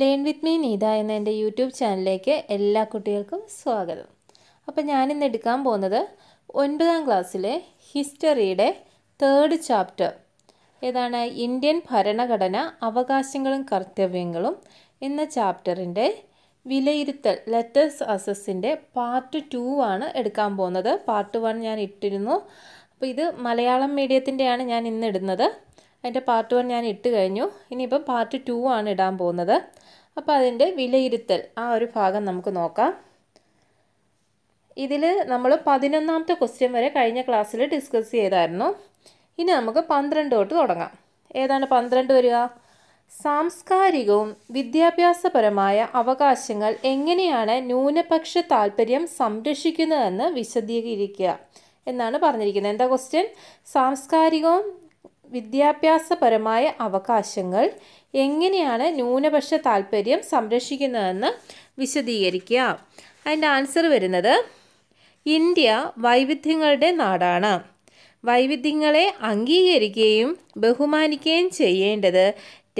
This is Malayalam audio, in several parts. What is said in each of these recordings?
ലേൺ വിത്ത് മീ നീത എന്ന എൻ്റെ യൂട്യൂബ് ചാനലിലേക്ക് എല്ലാ കുട്ടികൾക്കും സ്വാഗതം അപ്പോൾ ഞാനിന്ന് എടുക്കാൻ പോകുന്നത് ഒൻപതാം ക്ലാസ്സിലെ ഹിസ്റ്ററിയുടെ തേർഡ് ചാപ്റ്റർ ഏതാണ് ഇന്ത്യൻ ഭരണഘടന അവകാശങ്ങളും കർത്തവ്യങ്ങളും എന്ന ചാപ്റ്ററിൻ്റെ വിലയിരുത്തൽ ലെറ്റേഴ്സ് അസസിൻ്റെ പാർട്ട് ടു ആണ് എടുക്കാൻ പോകുന്നത് പാർട്ട് വൺ ഞാൻ ഇട്ടിരുന്നു അപ്പോൾ ഇത് മലയാളം മീഡിയത്തിൻ്റെയാണ് ഞാൻ ഇന്ന് ഇടുന്നത് അതിൻ്റെ പാർട്ട് വൺ ഞാൻ ഇട്ട് കഴിഞ്ഞു ഇനിയിപ്പം പാർട്ട് ടു ആണ് ഇടാൻ പോകുന്നത് അപ്പോൾ അതിൻ്റെ വിലയിരുത്തൽ ആ ഒരു ഭാഗം നമുക്ക് നോക്കാം ഇതിൽ നമ്മൾ പതിനൊന്നാമത്തെ ക്വസ്റ്റ്യൻ വരെ കഴിഞ്ഞ ക്ലാസ്സിൽ ഡിസ്കസ് ചെയ്തായിരുന്നു ഇനി നമുക്ക് പന്ത്രണ്ട് തൊട്ട് തുടങ്ങാം ഏതാണ് പന്ത്രണ്ട് വരിക സാംസ്കാരികവും വിദ്യാഭ്യാസപരമായ അവകാശങ്ങൾ എങ്ങനെയാണ് ന്യൂനപക്ഷ താല്പര്യം സംരക്ഷിക്കുന്നതെന്ന് വിശദീകരിക്കുക എന്നാണ് പറഞ്ഞിരിക്കുന്നത് എന്താ ക്വസ്റ്റ്യൻ സാംസ്കാരികവും വിദ്യാഭ്യാസപരമായ അവകാശങ്ങൾ എങ്ങനെയാണ് ന്യൂനപക്ഷ താല്പര്യം സംരക്ഷിക്കുന്നതെന്ന് വിശദീകരിക്കുക അതിൻ്റെ ആൻസർ വരുന്നത് ഇന്ത്യ വൈവിധ്യങ്ങളുടെ നാടാണ് വൈവിധ്യങ്ങളെ അംഗീകരിക്കുകയും ബഹുമാനിക്കുകയും ചെയ്യേണ്ടത്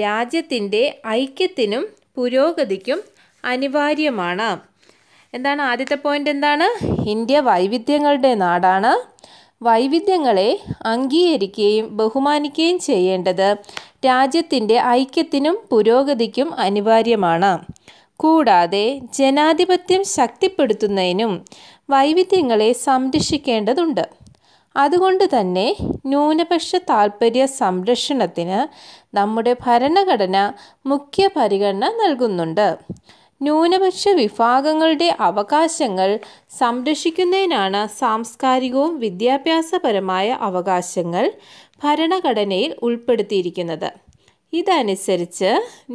രാജ്യത്തിൻ്റെ ഐക്യത്തിനും പുരോഗതിക്കും അനിവാര്യമാണ് എന്താണ് ആദ്യത്തെ പോയിന്റ് എന്താണ് ഇന്ത്യ വൈവിധ്യങ്ങളുടെ നാടാണ് വൈവിധ്യങ്ങളെ അംഗീകരിക്കുകയും ബഹുമാനിക്കുകയും ചെയ്യേണ്ടത് രാജ്യത്തിൻ്റെ ഐക്യത്തിനും പുരോഗതിക്കും അനിവാര്യമാണ് കൂടാതെ ജനാധിപത്യം ശക്തിപ്പെടുത്തുന്നതിനും വൈവിധ്യങ്ങളെ സംരക്ഷിക്കേണ്ടതുണ്ട് അതുകൊണ്ട് തന്നെ ന്യൂനപക്ഷ താൽപ്പര്യ സംരക്ഷണത്തിന് നമ്മുടെ ഭരണഘടന മുഖ്യ പരിഗണന നൽകുന്നുണ്ട് ന്യൂനപക്ഷ വിഭാഗങ്ങളുടെ അവകാശങ്ങൾ സംരക്ഷിക്കുന്നതിനാണ് സാംസ്കാരികവും വിദ്യാഭ്യാസപരമായ അവകാശങ്ങൾ ഭരണഘടനയിൽ ഉൾപ്പെടുത്തിയിരിക്കുന്നത് ഇതനുസരിച്ച്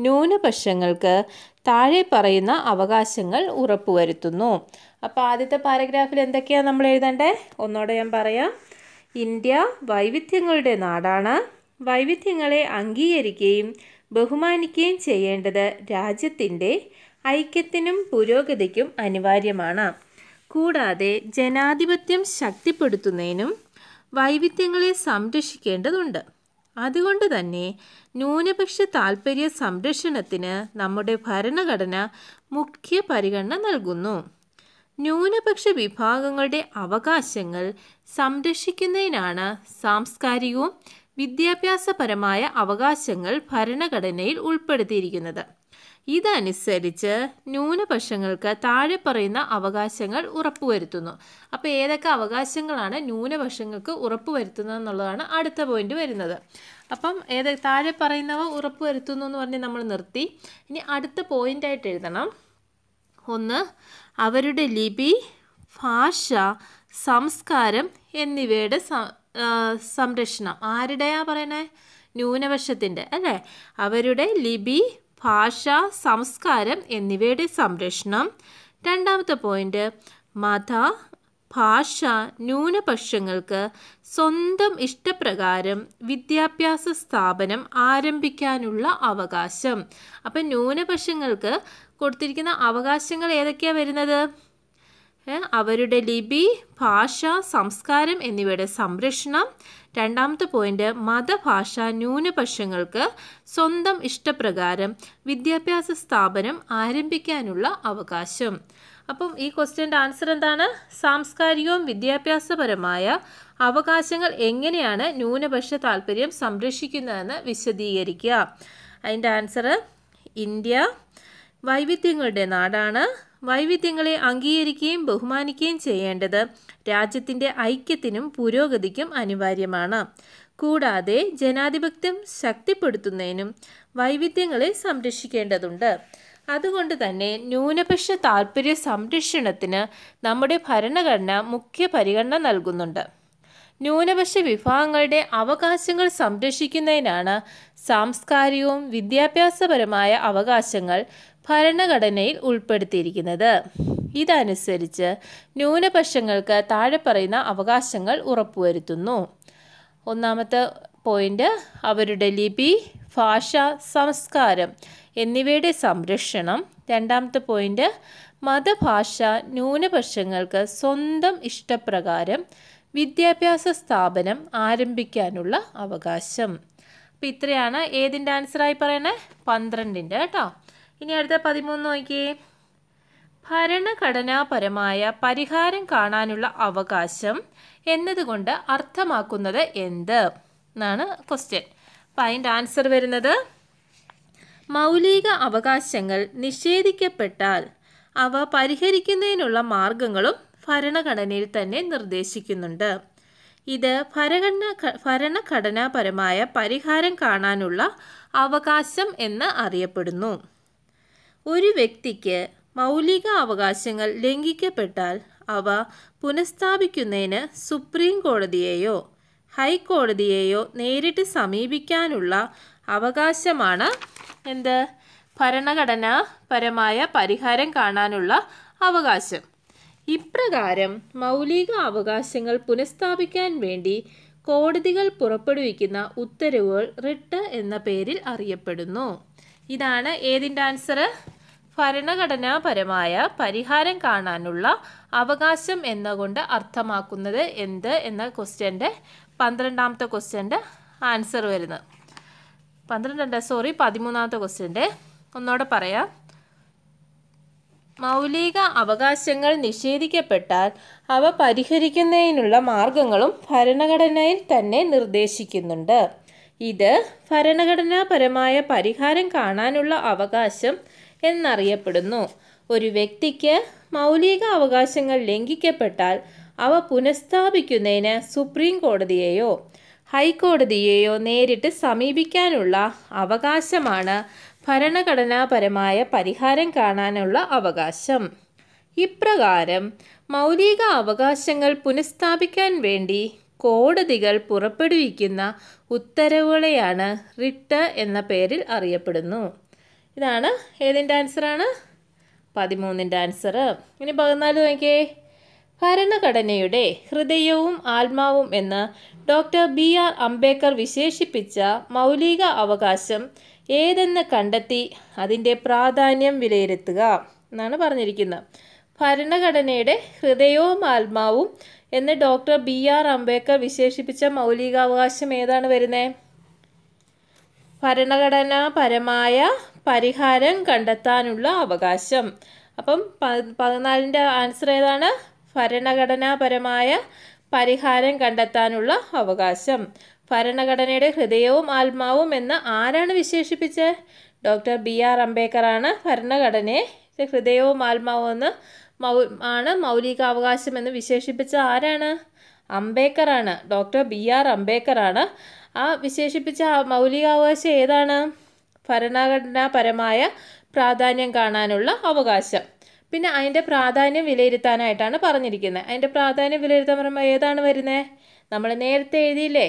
ന്യൂനപക്ഷങ്ങൾക്ക് താഴെ പറയുന്ന അവകാശങ്ങൾ ഉറപ്പുവരുത്തുന്നു അപ്പോൾ ആദ്യത്തെ പാരഗ്രാഫിൽ എന്തൊക്കെയാണ് നമ്മൾ എഴുതേണ്ടേ ഒന്നോടെ ഞാൻ പറയാം ഇന്ത്യ വൈവിധ്യങ്ങളുടെ നാടാണ് വൈവിധ്യങ്ങളെ അംഗീകരിക്കുകയും ബഹുമാനിക്കുകയും ചെയ്യേണ്ടത് രാജ്യത്തിൻ്റെ ഐക്യത്തിനും പുരോഗതിക്കും അനിവാര്യമാണ് കൂടാതെ ജനാധിപത്യം ശക്തിപ്പെടുത്തുന്നതിനും വൈവിധ്യങ്ങളെ സംരക്ഷിക്കേണ്ടതുണ്ട് അതുകൊണ്ട് തന്നെ ന്യൂനപക്ഷ താൽപ്പര്യ സംരക്ഷണത്തിന് നമ്മുടെ ഭരണഘടന മുഖ്യ പരിഗണന നൽകുന്നു ന്യൂനപക്ഷ വിഭാഗങ്ങളുടെ അവകാശങ്ങൾ സംരക്ഷിക്കുന്നതിനാണ് സാംസ്കാരികവും വിദ്യാഭ്യാസപരമായ അവകാശങ്ങൾ ഭരണഘടനയിൽ ഉൾപ്പെടുത്തിയിരിക്കുന്നത് ഇതനുസരിച്ച് ന്യൂനപക്ഷങ്ങൾക്ക് താഴെ പറയുന്ന അവകാശങ്ങൾ ഉറപ്പുവരുത്തുന്നു അപ്പോൾ ഏതൊക്കെ അവകാശങ്ങളാണ് ന്യൂനപക്ഷങ്ങൾക്ക് ഉറപ്പുവരുത്തുന്നത് എന്നുള്ളതാണ് അടുത്ത പോയിന്റ് വരുന്നത് അപ്പം ഏത് താഴെ പറയുന്നവ ഉറപ്പുവരുത്തുന്നു എന്ന് പറഞ്ഞ് നമ്മൾ നിർത്തി ഇനി അടുത്ത പോയിന്റ് ആയിട്ട് എഴുതണം ഒന്ന് അവരുടെ ലിപി ഭാഷ സംസ്കാരം എന്നിവയുടെ സംരക്ഷണം ആരുടെയാ പറയണേ ന്യൂനപക്ഷത്തിൻ്റെ അല്ലേ അവരുടെ ലിപി ഭാഷ സംസ്കാരം എന്നിവയുടെ സംരക്ഷണം രണ്ടാമത്തെ പോയിന്റ് മത ഭാഷ ന്യൂനപക്ഷങ്ങൾക്ക് സ്വന്തം ഇഷ്ടപ്രകാരം വിദ്യാഭ്യാസ സ്ഥാപനം ആരംഭിക്കാനുള്ള അവകാശം അപ്പം ന്യൂനപക്ഷങ്ങൾക്ക് കൊടുത്തിരിക്കുന്ന അവകാശങ്ങൾ ഏതൊക്കെയാണ് വരുന്നത് അവരുടെ ലിപി ഭാഷ സംസ്കാരം എന്നിവയുടെ സംരക്ഷണം രണ്ടാമത്തെ പോയിന്റ് മതഭാഷ ന്യൂനപക്ഷങ്ങൾക്ക് സ്വന്തം ഇഷ്ടപ്രകാരം വിദ്യാഭ്യാസ സ്ഥാപനം ആരംഭിക്കാനുള്ള അവകാശം അപ്പം ഈ ക്വസ്റ്റ്യൻ്റെ ആൻസർ എന്താണ് സാംസ്കാരികവും വിദ്യാഭ്യാസപരമായ അവകാശങ്ങൾ എങ്ങനെയാണ് ന്യൂനപക്ഷ താല്പര്യം സംരക്ഷിക്കുന്നതെന്ന് വിശദീകരിക്കുക അതിൻ്റെ ആൻസർ ഇന്ത്യ വൈവിധ്യങ്ങളുടെ നാടാണ് വൈവിധ്യങ്ങളെ അംഗീകരിക്കുകയും ബഹുമാനിക്കുകയും ചെയ്യേണ്ടത് രാജ്യത്തിൻ്റെ ഐക്യത്തിനും പുരോഗതിക്കും അനിവാര്യമാണ് കൂടാതെ ജനാധിപത്യം ശക്തിപ്പെടുത്തുന്നതിനും വൈവിധ്യങ്ങളെ സംരക്ഷിക്കേണ്ടതുണ്ട് അതുകൊണ്ട് തന്നെ ന്യൂനപക്ഷ താൽപ്പര്യ സംരക്ഷണത്തിന് നമ്മുടെ ഭരണഘടന മുഖ്യ പരിഗണന നൽകുന്നുണ്ട് ന്യൂനപക്ഷ വിഭാഗങ്ങളുടെ അവകാശങ്ങൾ സംരക്ഷിക്കുന്നതിനാണ് സാംസ്കാരികവും വിദ്യാഭ്യാസപരമായ അവകാശങ്ങൾ ഭരണഘടനയിൽ ഉൾപ്പെടുത്തിയിരിക്കുന്നത് ഇതനുസരിച്ച് ന്യൂനപക്ഷങ്ങൾക്ക് താഴെ പറയുന്ന അവകാശങ്ങൾ ഉറപ്പുവരുത്തുന്നു ഒന്നാമത്തെ പോയിന്റ് അവരുടെ ലിപി ഭാഷ സംസ്കാരം എന്നിവയുടെ സംരക്ഷണം രണ്ടാമത്തെ പോയിന്റ് മതഭാഷ ന്യൂനപക്ഷങ്ങൾക്ക് സ്വന്തം ഇഷ്ടപ്രകാരം വിദ്യാഭ്യാസ സ്ഥാപനം ആരംഭിക്കാനുള്ള അവകാശം അപ്പം ഇത്രയാണ് ഏതിൻ്റെ ആൻസറായി പറയണേ പന്ത്രണ്ടിൻ്റെ കേട്ടോ ഇനി അടുത്ത പതിമൂന്ന് നോക്കിയേ ഭരണഘടനാപരമായ പരിഹാരം കാണാനുള്ള അവകാശം എന്നതുകൊണ്ട് അർത്ഥമാക്കുന്നത് എന്ത് എന്നാണ് ക്വസ്റ്റ്യൻ അപ്പം അതിൻ്റെ ആൻസർ വരുന്നത് മൗലിക അവകാശങ്ങൾ നിഷേധിക്കപ്പെട്ടാൽ അവ പരിഹരിക്കുന്നതിനുള്ള മാർഗങ്ങളും ഭരണഘടനയിൽ തന്നെ നിർദ്ദേശിക്കുന്നുണ്ട് ഇത് ഭരണഘടന ഭരണഘടനാപരമായ പരിഹാരം കാണാനുള്ള അവകാശം എന്ന് അറിയപ്പെടുന്നു ഒരു വ്യക്തിക്ക് മൗലിക അവകാശങ്ങൾ ലംഘിക്കപ്പെട്ടാൽ അവ പുനഃസ്ഥാപിക്കുന്നതിന് സുപ്രീം കോടതിയെയോ ഹൈക്കോടതിയെയോ നേരിട്ട് സമീപിക്കാനുള്ള അവകാശമാണ് എന്ത് ഭരണഘടനാപരമായ പരിഹാരം കാണാനുള്ള അവകാശം ഇപ്രകാരം മൗലിക അവകാശങ്ങൾ പുനഃസ്ഥാപിക്കാൻ വേണ്ടി കോടതികൾ പുറപ്പെടുവിക്കുന്ന ഉത്തരവുകൾ റിട്ട് എന്ന പേരിൽ അറിയപ്പെടുന്നു ഇതാണ് ഏതിൻ്റെ ആൻസർ ഭരണഘടനാപരമായ പരിഹാരം കാണാനുള്ള അവകാശം എന്നതുകൊണ്ട് അർത്ഥമാക്കുന്നത് എന്ത് എന്ന ക്വസ്റ്റ്യൻ്റെ പന്ത്രണ്ടാമത്തെ ക്വസ്റ്റ്യൻ്റെ ആൻസർ വരുന്നത് പന്ത്രണ്ടല്ല സോറി പതിമൂന്നാമത്തെ ക്വസ്റ്റ്യൻ്റെ ഒന്നുകൂടെ പറയാം മൗലിക അവകാശങ്ങൾ നിഷേധിക്കപ്പെട്ടാൽ അവ പരിഹരിക്കുന്നതിനുള്ള മാർഗങ്ങളും ഭരണഘടനയിൽ തന്നെ നിർദ്ദേശിക്കുന്നുണ്ട് ഇത് ഭരണഘടനാപരമായ പരിഹാരം കാണാനുള്ള അവകാശം എന്നറിയപ്പെടുന്നു ഒരു വ്യക്തിക്ക് മൗലിക അവകാശങ്ങൾ ലംഘിക്കപ്പെട്ടാൽ അവ പുനഃസ്ഥാപിക്കുന്നതിന് സുപ്രീം കോടതിയെയോ ഹൈക്കോടതിയെയോ നേരിട്ട് സമീപിക്കാനുള്ള അവകാശമാണ് ഭരണഘടനാപരമായ പരിഹാരം കാണാനുള്ള അവകാശം ഇപ്രകാരം മൗലിക അവകാശങ്ങൾ പുനഃസ്ഥാപിക്കാൻ വേണ്ടി കോടതികൾ പുറപ്പെടുവിക്കുന്ന ഉത്തരവുകളെയാണ് റിട്ട് എന്ന പേരിൽ അറിയപ്പെടുന്നു ഇതാണ് ഏതിൻ്റെ ആൻസറാണ് പതിമൂന്നിൻ്റെ ആൻസർ ഇനി പതിനാല് നോക്കിയേ ഭരണഘടനയുടെ ഹൃദയവും ആത്മാവും എന്ന് ഡോക്ടർ ബി ആർ അംബേദ്കർ വിശേഷിപ്പിച്ച മൗലിക അവകാശം ഏതെന്ന് കണ്ടെത്തി അതിൻ്റെ പ്രാധാന്യം വിലയിരുത്തുക എന്നാണ് പറഞ്ഞിരിക്കുന്നത് ഭരണഘടനയുടെ ഹൃദയവും ആത്മാവും എന്ന് ഡോക്ടർ ബി ആർ അംബേദ്കർ വിശേഷിപ്പിച്ച മൗലികാവകാശം ഏതാണ് വരുന്നത് ഭരണഘടനാപരമായ പരിഹാരം കണ്ടെത്താനുള്ള അവകാശം അപ്പം പതിനാലിൻ്റെ ആൻസർ ഏതാണ് ഭരണഘടനാപരമായ പരിഹാരം കണ്ടെത്താനുള്ള അവകാശം ഭരണഘടനയുടെ ഹൃദയവും ആത്മാവും എന്ന് ആരാണ് വിശേഷിപ്പിച്ചത് ഡോക്ടർ ബി ആർ അംബേദ്കറാണ് ആണ് ഭരണഘടനയെ ഹൃദയവും ആത്മാവും എന്ന് മൗ ആണ് മൗലികാവകാശം എന്ന് വിശേഷിപ്പിച്ച ആരാണ് അംബേദ്കറാണ് ഡോക്ടർ ബി ആർ അംബേദ്കറാണ് ആ വിശേഷിപ്പിച്ച മൗലികാവകാശം ഏതാണ് ഭരണഘടനാപരമായ പ്രാധാന്യം കാണാനുള്ള അവകാശം പിന്നെ അതിൻ്റെ പ്രാധാന്യം വിലയിരുത്താനായിട്ടാണ് പറഞ്ഞിരിക്കുന്നത് അതിൻ്റെ പ്രാധാന്യം വിലയിരുത്താൻ പറയുമ്പോൾ ഏതാണ് വരുന്നത് നമ്മൾ നേരത്തെ എഴുതിയില്ലേ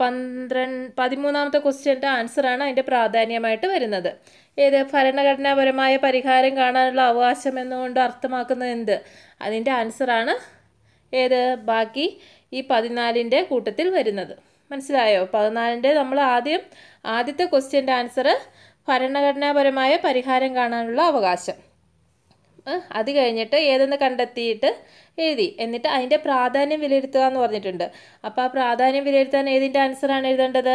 പന്ത്രണ്ട് പതിമൂന്നാമത്തെ ക്വസ്റ്റ്യൻ്റെ ആൻസറാണ് അതിൻ്റെ പ്രാധാന്യമായിട്ട് വരുന്നത് ഏത് ഭരണഘടനാപരമായ പരിഹാരം കാണാനുള്ള അവകാശം എന്നുകൊണ്ട് അർത്ഥമാക്കുന്നത് എന്ത് അതിൻ്റെ ആൻസറാണ് ഏത് ബാക്കി ഈ പതിനാലിൻ്റെ കൂട്ടത്തിൽ വരുന്നത് മനസ്സിലായോ പതിനാലിൻ്റെ നമ്മൾ ആദ്യം ആദ്യത്തെ ക്വസ്റ്റ്യൻ്റെ ആൻസർ ഭരണഘടനാപരമായ പരിഹാരം കാണാനുള്ള അവകാശം അത് കഴിഞ്ഞിട്ട് ഏതെന്ന് കണ്ടെത്തിയിട്ട് എഴുതി എന്നിട്ട് അതിൻ്റെ പ്രാധാന്യം വിലയിരുത്തുക എന്ന് പറഞ്ഞിട്ടുണ്ട് അപ്പോൾ ആ പ്രാധാന്യം വിലയിരുത്താൻ ഏതിൻ്റെ ആൻസറാണ് എഴുതേണ്ടത്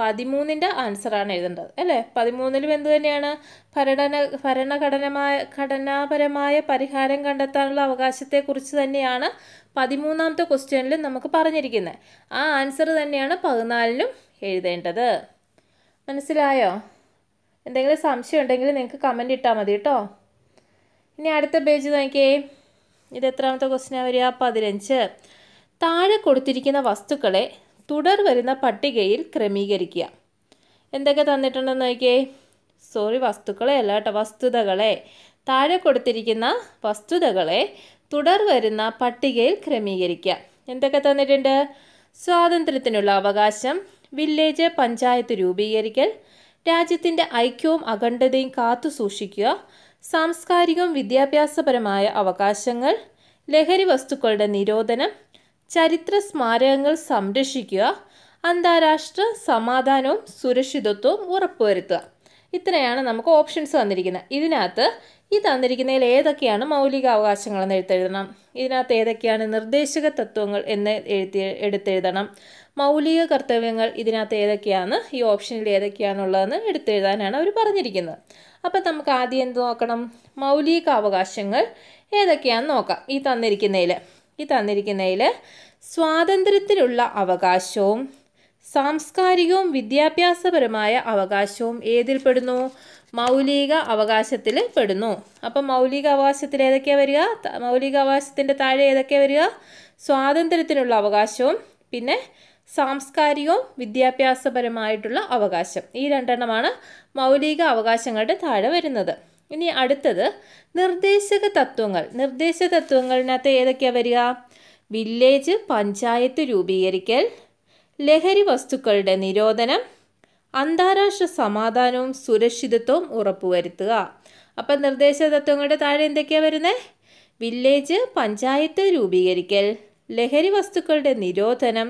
പതിമൂന്നിൻ്റെ ആൻസറാണ് എഴുതേണ്ടത് അല്ലേ പതിമൂന്നിലും എന്ത് തന്നെയാണ് ഭരണ ഭരണഘടനമായ ഘടനാപരമായ പരിഹാരം കണ്ടെത്താനുള്ള അവകാശത്തെക്കുറിച്ച് തന്നെയാണ് പതിമൂന്നാമത്തെ ക്വസ്റ്റ്യനിൽ നമുക്ക് പറഞ്ഞിരിക്കുന്നത് ആ ആൻസർ തന്നെയാണ് പതിനാലിലും എഴുതേണ്ടത് മനസ്സിലായോ എന്തെങ്കിലും സംശയം ഉണ്ടെങ്കിൽ നിങ്ങൾക്ക് കമൻ്റ് ഇട്ടാൽ മതി കേട്ടോ ഇനി അടുത്ത പേജ് നോക്കിയേ ഇത് എത്രാമത്തെ ക്വസ്റ്റിനാണ് വരിക പതിനഞ്ച് താഴെ കൊടുത്തിരിക്കുന്ന വസ്തുക്കളെ തുടർ വരുന്ന പട്ടികയിൽ ക്രമീകരിക്കുക എന്തൊക്കെ തന്നിട്ടുണ്ടെന്ന് നോക്കിയേ സോറി വസ്തുക്കളെ അല്ല കേട്ടോ വസ്തുതകളെ താഴെ കൊടുത്തിരിക്കുന്ന വസ്തുതകളെ തുടർ വരുന്ന പട്ടികയിൽ ക്രമീകരിക്കുക എന്തൊക്കെ തന്നിട്ടുണ്ട് സ്വാതന്ത്ര്യത്തിനുള്ള അവകാശം വില്ലേജ് പഞ്ചായത്ത് രൂപീകരിക്കൽ രാജ്യത്തിൻ്റെ ഐക്യവും അഖണ്ഡതയും കാത്തു സൂക്ഷിക്കുക സാംസ്കാരികവും വിദ്യാഭ്യാസപരമായ അവകാശങ്ങൾ ലഹരി വസ്തുക്കളുടെ നിരോധനം ചരിത്ര സ്മാരകങ്ങൾ സംരക്ഷിക്കുക അന്താരാഷ്ട്ര സമാധാനവും സുരക്ഷിതത്വവും ഉറപ്പുവരുത്തുക ഇത്രയാണ് നമുക്ക് ഓപ്ഷൻസ് തന്നിരിക്കുന്നത് ഇതിനകത്ത് ഈ തന്നിരിക്കുന്നതിൽ ഏതൊക്കെയാണ് മൗലിക അവകാശങ്ങളെന്ന് എന്ന് എഴുത്തെഴുതണം ഇതിനകത്ത് ഏതൊക്കെയാണ് നിർദ്ദേശക തത്വങ്ങൾ എന്ന് എഴുതി എടുത്തെഴുതണം മൗലിക കർത്തവ്യങ്ങൾ ഇതിനകത്ത് ഏതൊക്കെയാണ് ഈ ഓപ്ഷനിൽ ഏതൊക്കെയാണുള്ളതെന്ന് എടുത്തെഴുതാനാണ് അവർ പറഞ്ഞിരിക്കുന്നത് അപ്പം നമുക്ക് ആദ്യം എന്ത് നോക്കണം മൗലിക അവകാശങ്ങൾ ഏതൊക്കെയാണെന്ന് നോക്കാം ഈ തന്നിരിക്കുന്നതിൽ ഈ തന്നിരിക്കുന്നതിൽ സ്വാതന്ത്ര്യത്തിലുള്ള അവകാശവും സാംസ്കാരികവും വിദ്യാഭ്യാസപരമായ അവകാശവും ഏതിൽ പെടുന്നു മൗലിക അവകാശത്തിൽ പെടുന്നു അപ്പം മൗലിക അവകാശത്തിൽ ഏതൊക്കെയാണ് വരിക മൗലിക അവകാശത്തിൻ്റെ താഴെ ഏതൊക്കെയാണ് വരിക സ്വാതന്ത്ര്യത്തിനുള്ള അവകാശവും പിന്നെ സാംസ്കാരികവും വിദ്യാഭ്യാസപരമായിട്ടുള്ള അവകാശം ഈ രണ്ടെണ്ണമാണ് മൗലിക അവകാശങ്ങളുടെ താഴെ വരുന്നത് ഇനി അടുത്തത് നിർദ്ദേശക തത്വങ്ങൾ നിർദ്ദേശ തത്വങ്ങളിനകത്ത് ഏതൊക്കെയാണ് വരിക വില്ലേജ് പഞ്ചായത്ത് രൂപീകരിക്കൽ ലഹരി വസ്തുക്കളുടെ നിരോധനം അന്താരാഷ്ട്ര സമാധാനവും സുരക്ഷിതത്വവും ഉറപ്പുവരുത്തുക അപ്പം നിർദ്ദേശ തത്വങ്ങളുടെ താഴെ എന്തൊക്കെയാണ് വരുന്നത് വില്ലേജ് പഞ്ചായത്ത് രൂപീകരിക്കൽ ലഹരി വസ്തുക്കളുടെ നിരോധനം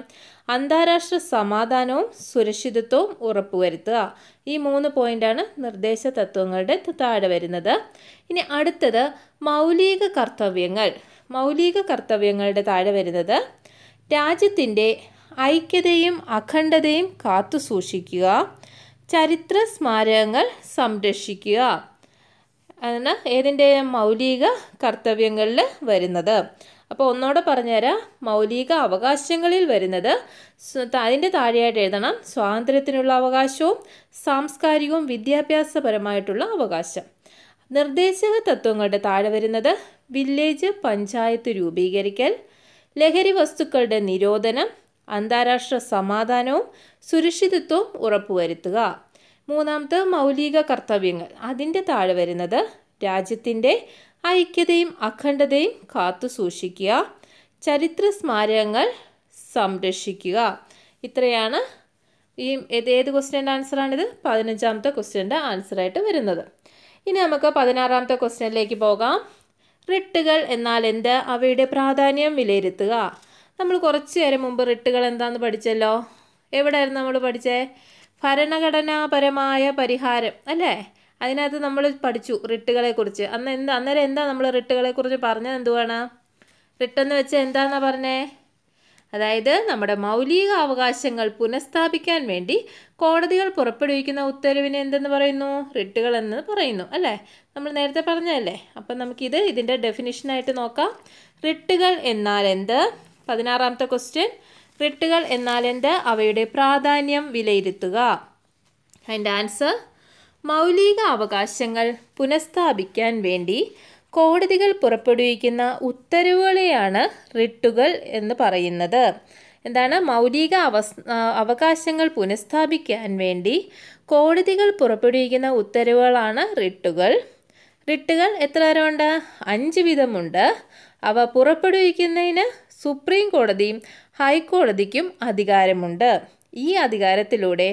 അന്താരാഷ്ട്ര സമാധാനവും സുരക്ഷിതത്വവും ഉറപ്പുവരുത്തുക ഈ മൂന്ന് പോയിന്റാണ് നിർദ്ദേശ തത്വങ്ങളുടെ താഴെ വരുന്നത് ഇനി അടുത്തത് മൗലിക കർത്തവ്യങ്ങൾ മൗലിക കർത്തവ്യങ്ങളുടെ താഴെ വരുന്നത് രാജ്യത്തിൻ്റെ ഐക്യതയും അഖണ്ഡതയും കാത്തു സൂക്ഷിക്കുക ചരിത്ര സ്മാരകങ്ങൾ സംരക്ഷിക്കുക അതാണ് ഏതിൻ്റെ മൗലിക കർത്തവ്യങ്ങളിൽ വരുന്നത് അപ്പോൾ ഒന്നോടെ പറഞ്ഞുതരാം മൗലിക അവകാശങ്ങളിൽ വരുന്നത് അതിൻ്റെ താഴെയായിട്ട് എഴുതണം സ്വാതന്ത്ര്യത്തിനുള്ള അവകാശവും സാംസ്കാരികവും വിദ്യാഭ്യാസപരമായിട്ടുള്ള അവകാശം നിർദ്ദേശക തത്വങ്ങളുടെ താഴെ വരുന്നത് വില്ലേജ് പഞ്ചായത്ത് രൂപീകരിക്കൽ ലഹരി വസ്തുക്കളുടെ നിരോധനം അന്താരാഷ്ട്ര സമാധാനവും സുരക്ഷിതത്വവും ഉറപ്പുവരുത്തുക മൂന്നാമത്തെ മൗലിക കർത്തവ്യങ്ങൾ അതിൻ്റെ താഴെ വരുന്നത് രാജ്യത്തിൻ്റെ ഐക്യതയും അഖണ്ഡതയും കാത്തു സൂക്ഷിക്കുക ചരിത്ര സ്മാരകങ്ങൾ സംരക്ഷിക്കുക ഇത്രയാണ് ഈ ഏത് ഏത് ക്വസ്റ്റ്യൻ്റെ ആൻസറാണിത് പതിനഞ്ചാമത്തെ ക്വസ്റ്റ്യൻ്റെ ആൻസറായിട്ട് വരുന്നത് ഇനി നമുക്ക് പതിനാറാമത്തെ ക്വസ്റ്റ്യനിലേക്ക് പോകാം റിട്ടുകൾ എന്നാൽ എന്ത് അവയുടെ പ്രാധാന്യം വിലയിരുത്തുക നമ്മൾ കുറച്ച് നേരം മുമ്പ് റിട്ടുകൾ എന്താണെന്ന് പഠിച്ചല്ലോ എവിടെയായിരുന്നു നമ്മൾ പഠിച്ചേ ഭരണഘടനാപരമായ പരിഹാരം അല്ലേ അതിനകത്ത് നമ്മൾ പഠിച്ചു റിട്ടുകളെ കുറിച്ച് അന്ന് എന്താ അന്നേരം എന്താ നമ്മൾ റിട്ടുകളെ കുറിച്ച് പറഞ്ഞത് എന്തുവാണ് റിട്ടെന്ന് വെച്ചാൽ എന്താണെന്നാ പറഞ്ഞേ അതായത് നമ്മുടെ മൗലിക അവകാശങ്ങൾ പുനഃസ്ഥാപിക്കാൻ വേണ്ടി കോടതികൾ പുറപ്പെടുവിക്കുന്ന ഉത്തരവിനെ എന്തെന്ന് പറയുന്നു റിട്ടുകൾ എന്ന് പറയുന്നു അല്ലേ നമ്മൾ നേരത്തെ പറഞ്ഞതല്ലേ അപ്പം നമുക്കിത് ഇതിൻ്റെ ഡെഫിനിഷനായിട്ട് നോക്കാം റിട്ടുകൾ എന്നാൽ എന്ത് പതിനാറാമത്തെ ക്വസ്റ്റ്യൻ റിട്ടുകൾ എന്നാൽ എന്ത് അവയുടെ പ്രാധാന്യം വിലയിരുത്തുക അതിൻ്റെ ആൻസർ മൗലിക അവകാശങ്ങൾ പുനഃസ്ഥാപിക്കാൻ വേണ്ടി കോടതികൾ പുറപ്പെടുവിക്കുന്ന ഉത്തരവുകളെയാണ് റിട്ടുകൾ എന്ന് പറയുന്നത് എന്താണ് മൗലിക അവസ് അവകാശങ്ങൾ പുനഃസ്ഥാപിക്കാൻ വേണ്ടി കോടതികൾ പുറപ്പെടുവിക്കുന്ന ഉത്തരവുകളാണ് റിട്ടുകൾ റിട്ടുകൾ എത്ര തരമുണ്ട് അഞ്ച് വിധമുണ്ട് അവ പുറപ്പെടുവിക്കുന്നതിന് സുപ്രീം കോടതിയും ഹൈക്കോടതിക്കും അധികാരമുണ്ട് ഈ അധികാരത്തിലൂടെ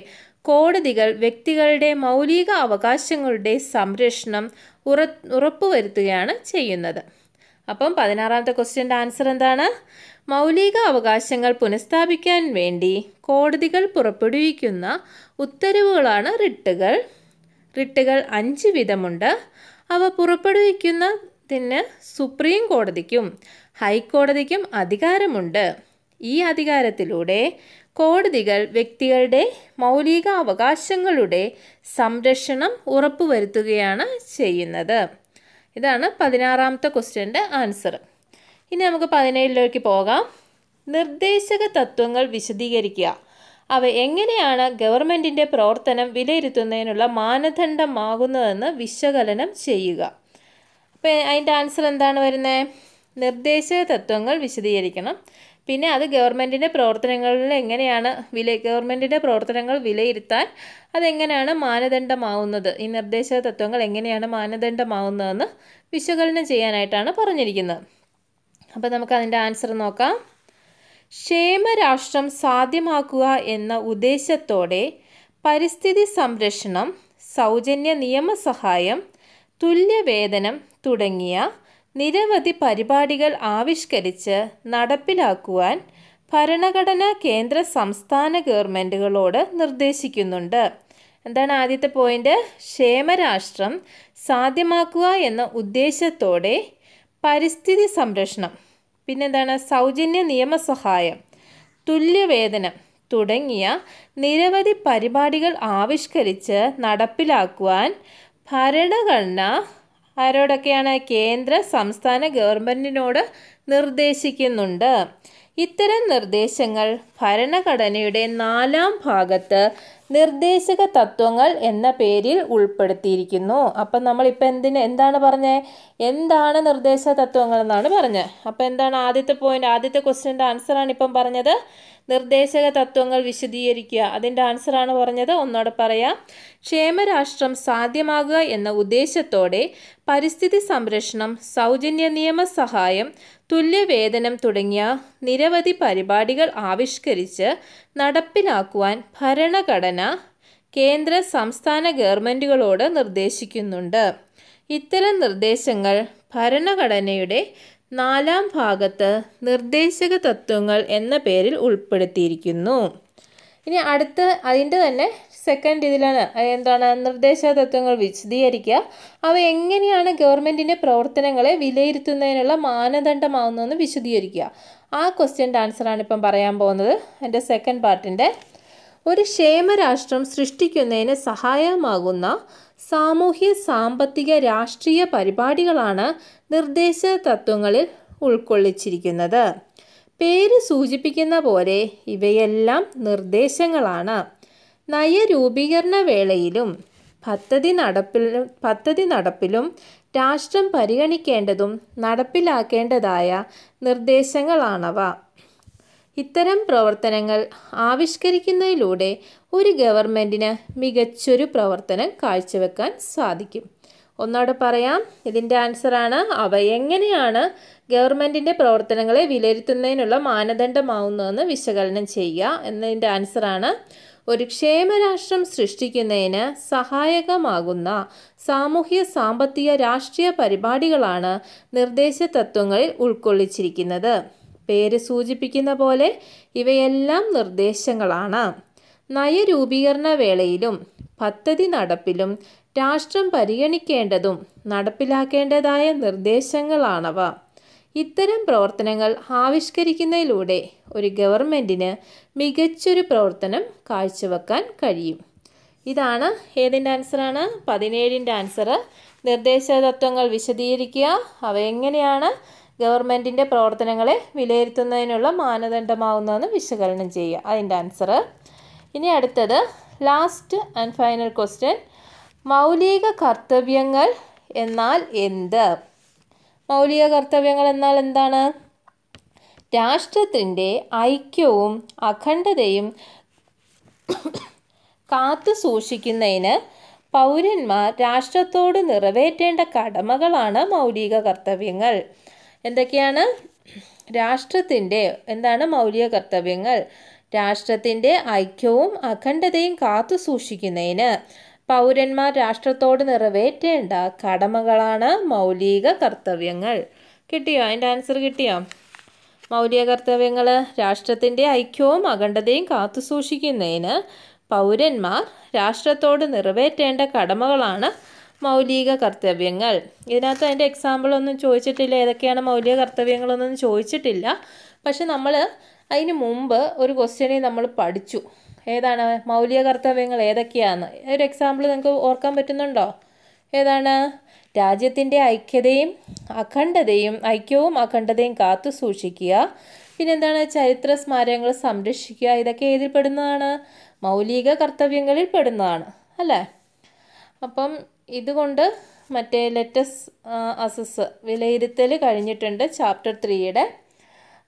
കോടതികൾ വ്യക്തികളുടെ മൗലിക അവകാശങ്ങളുടെ സംരക്ഷണം ഉറ ഉറപ്പുവരുത്തുകയാണ് ചെയ്യുന്നത് അപ്പം പതിനാറാമത്തെ ക്വസ്റ്റ്യൻ്റെ ആൻസർ എന്താണ് മൗലിക അവകാശങ്ങൾ പുനഃസ്ഥാപിക്കാൻ വേണ്ടി കോടതികൾ പുറപ്പെടുവിക്കുന്ന ഉത്തരവുകളാണ് റിട്ടുകൾ റിട്ടുകൾ അഞ്ച് വിധമുണ്ട് അവ പുറപ്പെടുവിക്കുന്നതിന് സുപ്രീം കോടതിക്കും ഹൈക്കോടതിക്കും അധികാരമുണ്ട് ഈ അധികാരത്തിലൂടെ കോടതികൾ വ്യക്തികളുടെ മൗലിക അവകാശങ്ങളുടെ സംരക്ഷണം ഉറപ്പുവരുത്തുകയാണ് ചെയ്യുന്നത് ഇതാണ് പതിനാറാമത്തെ ക്വസ്റ്റ്യൻ്റെ ആൻസർ ഇനി നമുക്ക് പതിനേഴിലേക്ക് പോകാം നിർദ്ദേശക തത്വങ്ങൾ വിശദീകരിക്കുക അവ എങ്ങനെയാണ് ഗവൺമെൻറ്റിൻ്റെ പ്രവർത്തനം വിലയിരുത്തുന്നതിനുള്ള മാനദണ്ഡമാകുന്നതെന്ന് വിശകലനം ചെയ്യുക അപ്പോൾ അതിൻ്റെ ആൻസർ എന്താണ് വരുന്നത് നിർദ്ദേശക തത്വങ്ങൾ വിശദീകരിക്കണം പിന്നെ അത് ഗവൺമെൻറ്റിൻ്റെ പ്രവർത്തനങ്ങളിൽ എങ്ങനെയാണ് വില ഗവൺമെൻറ്റിൻ്റെ പ്രവർത്തനങ്ങൾ വിലയിരുത്താൻ അതെങ്ങനെയാണ് മാനദണ്ഡമാവുന്നത് ഈ നിർദ്ദേശ തത്വങ്ങൾ എങ്ങനെയാണ് മാനദണ്ഡമാവുന്നതെന്ന് വിശകലനം ചെയ്യാനായിട്ടാണ് പറഞ്ഞിരിക്കുന്നത് അപ്പോൾ നമുക്ക് അതിൻ്റെ ആൻസർ നോക്കാം ക്ഷേമരാഷ്ട്രം സാധ്യമാക്കുക എന്ന ഉദ്ദേശത്തോടെ പരിസ്ഥിതി സംരക്ഷണം സൗജന്യ നിയമസഹായം തുല്യവേതനം തുടങ്ങിയ നിരവധി പരിപാടികൾ ആവിഷ്കരിച്ച് നടപ്പിലാക്കുവാൻ ഭരണഘടന കേന്ദ്ര സംസ്ഥാന ഗവൺമെൻറ്റുകളോട് നിർദ്ദേശിക്കുന്നുണ്ട് എന്താണ് ആദ്യത്തെ പോയിന്റ് ക്ഷേമരാഷ്ട്രം സാധ്യമാക്കുക എന്ന ഉദ്ദേശത്തോടെ പരിസ്ഥിതി സംരക്ഷണം പിന്നെന്താണ് സൗജന്യ നിയമസഹായം തുല്യവേതനം തുടങ്ങിയ നിരവധി പരിപാടികൾ ആവിഷ്കരിച്ച് നടപ്പിലാക്കുവാൻ ഭരണഘടന ആരോടൊക്കെയാണ് കേന്ദ്ര സംസ്ഥാന ഗവൺമെൻറ്റിനോട് നിർദ്ദേശിക്കുന്നുണ്ട് ഇത്തരം നിർദ്ദേശങ്ങൾ ഭരണഘടനയുടെ നാലാം ഭാഗത്ത് നിർദ്ദേശക തത്വങ്ങൾ എന്ന പേരിൽ ഉൾപ്പെടുത്തിയിരിക്കുന്നു അപ്പം നമ്മളിപ്പോൾ എന്തിന് എന്താണ് പറഞ്ഞത് എന്താണ് നിർദ്ദേശക തത്വങ്ങൾ എന്നാണ് പറഞ്ഞത് അപ്പോൾ എന്താണ് ആദ്യത്തെ പോയിന്റ് ആദ്യത്തെ ക്വസ്റ്റ്യൻ്റെ ആൻസറാണ് ഇപ്പം പറഞ്ഞത് നിർദ്ദേശക തത്വങ്ങൾ വിശദീകരിക്കുക അതിൻ്റെ ആൻസറാണ് പറഞ്ഞത് ഒന്നോടെ പറയാം ക്ഷേമരാഷ്ട്രം സാധ്യമാകുക എന്ന ഉദ്ദേശത്തോടെ പരിസ്ഥിതി സംരക്ഷണം സൗജന്യ നിയമസഹായം തുല്യവേതനം തുടങ്ങിയ നിരവധി പരിപാടികൾ ആവിഷ്കരിച്ച് നടപ്പിലാക്കുവാൻ ഭരണഘടന കേന്ദ്ര സംസ്ഥാന ഗവൺമെൻറ്റുകളോട് നിർദ്ദേശിക്കുന്നുണ്ട് ഇത്തരം നിർദ്ദേശങ്ങൾ ഭരണഘടനയുടെ നാലാം ഭാഗത്ത് നിർദ്ദേശക തത്വങ്ങൾ എന്ന പേരിൽ ഉൾപ്പെടുത്തിയിരിക്കുന്നു ഇനി അടുത്ത അതിൻ്റെ തന്നെ സെക്കൻഡ് ഇതിലാണ് എന്താണ് നിർദ്ദേശ തത്വങ്ങൾ വിശദീകരിക്കുക അവ എങ്ങനെയാണ് ഗവൺമെൻറ്റിൻ്റെ പ്രവർത്തനങ്ങളെ വിലയിരുത്തുന്നതിനുള്ള മാനദണ്ഡമാകുന്നതെന്ന് വിശദീകരിക്കുക ആ ക്വസ്റ്റ്യൻ്റെ ആൻസറാണ് ഇപ്പം പറയാൻ പോകുന്നത് എൻ്റെ സെക്കൻഡ് പാർട്ടിൻ്റെ ഒരു ക്ഷേമരാഷ്ട്രം സൃഷ്ടിക്കുന്നതിന് സഹായമാകുന്ന സാമൂഹ്യ സാമ്പത്തിക രാഷ്ട്രീയ പരിപാടികളാണ് നിർദ്ദേശ തത്വങ്ങളിൽ ഉൾക്കൊള്ളിച്ചിരിക്കുന്നത് പേര് സൂചിപ്പിക്കുന്ന പോലെ ഇവയെല്ലാം നിർദ്ദേശങ്ങളാണ് നയരൂപീകരണ വേളയിലും പദ്ധതി നടപ്പിൽ പദ്ധതി നടപ്പിലും രാഷ്ട്രം പരിഗണിക്കേണ്ടതും നടപ്പിലാക്കേണ്ടതായ നിർദ്ദേശങ്ങളാണവ ഇത്തരം പ്രവർത്തനങ്ങൾ ആവിഷ്കരിക്കുന്നതിലൂടെ ഒരു ഗവൺമെൻറ്റിന് മികച്ചൊരു പ്രവർത്തനം കാഴ്ചവെക്കാൻ സാധിക്കും ഒന്നോടെ പറയാം ഇതിൻ്റെ ആൻസറാണ് അവ എങ്ങനെയാണ് ഗവൺമെൻറ്റിൻ്റെ പ്രവർത്തനങ്ങളെ വിലയിരുത്തുന്നതിനുള്ള മാനദണ്ഡമാവുന്നതെന്ന് വിശകലനം ചെയ്യുക എന്നതിൻ്റെ ആൻസറാണ് ഒരു ക്ഷേമരാഷ്ട്രം സൃഷ്ടിക്കുന്നതിന് സഹായകമാകുന്ന സാമൂഹ്യ സാമ്പത്തിക രാഷ്ട്രീയ പരിപാടികളാണ് നിർദ്ദേശ തത്വങ്ങളിൽ ഉൾക്കൊള്ളിച്ചിരിക്കുന്നത് പേര് സൂചിപ്പിക്കുന്ന പോലെ ഇവയെല്ലാം നിർദ്ദേശങ്ങളാണ് നയരൂപീകരണ വേളയിലും പദ്ധതി നടപ്പിലും രാഷ്ട്രം പരിഗണിക്കേണ്ടതും നടപ്പിലാക്കേണ്ടതായ നിർദ്ദേശങ്ങളാണവ ഇത്തരം പ്രവർത്തനങ്ങൾ ആവിഷ്കരിക്കുന്നതിലൂടെ ഒരു ഗവൺമെൻറ്റിന് മികച്ചൊരു പ്രവർത്തനം കാഴ്ചവെക്കാൻ കഴിയും ഇതാണ് ഏതിൻ്റെ ആൻസറാണ് പതിനേഴിൻ്റെ ആൻസർ നിർദ്ദേശതത്വങ്ങൾ വിശദീകരിക്കുക അവയെങ്ങനെയാണ് എങ്ങനെയാണ് ഗവൺമെൻറ്റിൻ്റെ പ്രവർത്തനങ്ങളെ വിലയിരുത്തുന്നതിനുള്ള മാനദണ്ഡമാവുന്നതെന്ന് വിശകലനം ചെയ്യുക അതിൻ്റെ ആൻസർ ഇനി അടുത്തത് ലാസ്റ്റ് ആൻഡ് ഫൈനൽ ക്വസ്റ്റ്യൻ മൗലിക കർത്തവ്യങ്ങൾ എന്നാൽ എന്ത് മൗലിക കർത്തവ്യങ്ങൾ എന്നാൽ എന്താണ് രാഷ്ട്രത്തിൻ്റെ ഐക്യവും അഖണ്ഡതയും കാത്തു സൂക്ഷിക്കുന്നതിന് പൗരന്മാർ രാഷ്ട്രത്തോട് നിറവേറ്റേണ്ട കടമകളാണ് മൗലിക കർത്തവ്യങ്ങൾ എന്തൊക്കെയാണ് രാഷ്ട്രത്തിൻ്റെ എന്താണ് മൗലിക കർത്തവ്യങ്ങൾ രാഷ്ട്രത്തിൻ്റെ ഐക്യവും അഖണ്ഡതയും കാത്തു സൂക്ഷിക്കുന്നതിന് പൗരന്മാർ രാഷ്ട്രത്തോട് നിറവേറ്റേണ്ട കടമകളാണ് മൗലിക കർത്തവ്യങ്ങൾ കിട്ടിയോ അതിൻ്റെ ആൻസർ കിട്ടിയോ മൗലിക കർത്തവ്യങ്ങൾ രാഷ്ട്രത്തിൻ്റെ ഐക്യവും അഖണ്ഡതയും കാത്തു സൂക്ഷിക്കുന്നതിന് പൗരന്മാർ രാഷ്ട്രത്തോട് നിറവേറ്റേണ്ട കടമകളാണ് മൗലിക കർത്തവ്യങ്ങൾ ഇതിനകത്ത് അതിൻ്റെ എക്സാമ്പിളൊന്നും ചോദിച്ചിട്ടില്ല ഏതൊക്കെയാണ് മൗലിക കർത്തവ്യങ്ങളൊന്നും ചോദിച്ചിട്ടില്ല പക്ഷെ നമ്മൾ അതിന് മുമ്പ് ഒരു ക്വസ്റ്റ്യനെ നമ്മൾ പഠിച്ചു ഏതാണ് മൗലിക കർത്തവ്യങ്ങൾ ഏതൊക്കെയാണ് ഒരു എക്സാമ്പിൾ നിങ്ങൾക്ക് ഓർക്കാൻ പറ്റുന്നുണ്ടോ ഏതാണ് രാജ്യത്തിൻ്റെ ഐക്യതയും അഖണ്ഡതയും ഐക്യവും അഖണ്ഡതയും കാത്തു സൂക്ഷിക്കുക പിന്നെന്താണ് ചരിത്ര സ്മാരകങ്ങൾ സംരക്ഷിക്കുക ഇതൊക്കെ ഏതിൽ പെടുന്നതാണ് മൗലിക കർത്തവ്യങ്ങളിൽ പെടുന്നതാണ് അല്ലേ അപ്പം ഇതുകൊണ്ട് മറ്റേ ലെറ്റസ് അസസ് വിലയിരുത്തൽ കഴിഞ്ഞിട്ടുണ്ട് ചാപ്റ്റർ ത്രീയുടെ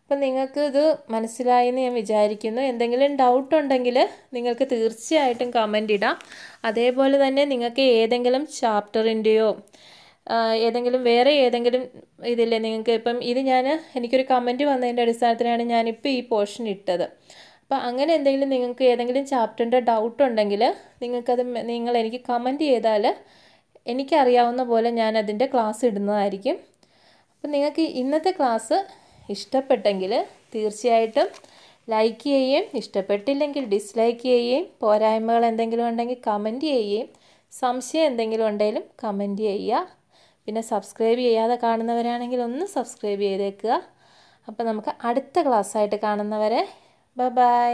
അപ്പം നിങ്ങൾക്ക് ഇത് മനസ്സിലായി ഞാൻ വിചാരിക്കുന്നു എന്തെങ്കിലും ഡൗട്ട് ഉണ്ടെങ്കിൽ നിങ്ങൾക്ക് തീർച്ചയായിട്ടും കമൻ്റ് ഇടാം അതേപോലെ തന്നെ നിങ്ങൾക്ക് ഏതെങ്കിലും ചാപ്റ്ററിൻ്റെയോ ഏതെങ്കിലും വേറെ ഏതെങ്കിലും ഇതില്ലേ നിങ്ങൾക്ക് ഇപ്പം ഇത് ഞാൻ എനിക്കൊരു കമൻറ്റ് വന്നതിൻ്റെ അടിസ്ഥാനത്തിലാണ് ഞാനിപ്പോൾ ഈ പോർഷൻ ഇട്ടത് അപ്പോൾ അങ്ങനെ എന്തെങ്കിലും നിങ്ങൾക്ക് ഏതെങ്കിലും ചാപ്റ്ററിൻ്റെ ഡൗട്ട് ഉണ്ടെങ്കിൽ നിങ്ങൾക്കത് നിങ്ങൾ എനിക്ക് കമൻറ്റ് ചെയ്താൽ എനിക്കറിയാവുന്ന പോലെ ഞാൻ അതിൻ്റെ ക്ലാസ് ഇടുന്നതായിരിക്കും അപ്പം നിങ്ങൾക്ക് ഇന്നത്തെ ക്ലാസ് ഇഷ്ടപ്പെട്ടെങ്കിൽ തീർച്ചയായിട്ടും ലൈക്ക് ചെയ്യുകയും ഇഷ്ടപ്പെട്ടില്ലെങ്കിൽ ഡിസ്ലൈക്ക് ചെയ്യുകയും പോരായ്മകൾ എന്തെങ്കിലും ഉണ്ടെങ്കിൽ കമൻറ്റ് ചെയ്യുകയും സംശയം എന്തെങ്കിലും ഉണ്ടെങ്കിലും കമൻറ്റ് ചെയ്യുക പിന്നെ സബ്സ്ക്രൈബ് ചെയ്യാതെ കാണുന്നവരാണെങ്കിൽ ഒന്ന് സബ്സ്ക്രൈബ് ചെയ്തേക്കുക അപ്പോൾ നമുക്ക് അടുത്ത ക്ലാസ്സായിട്ട് കാണുന്നവരെ ബ ബൈ